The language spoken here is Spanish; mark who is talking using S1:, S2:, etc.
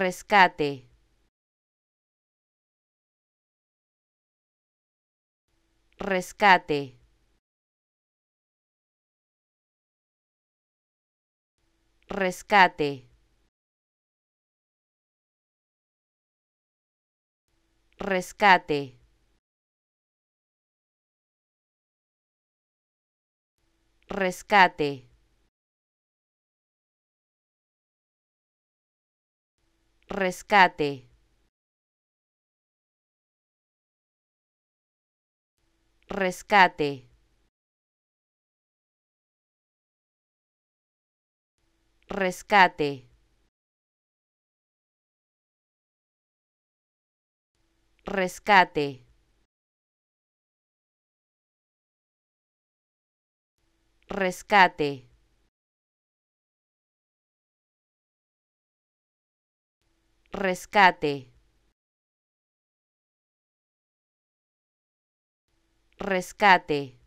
S1: rescate. Rescate. Rescate. Rescate. Rescate. Rescate. Rescate. Rescate. Rescate. Rescate. rescate, rescate.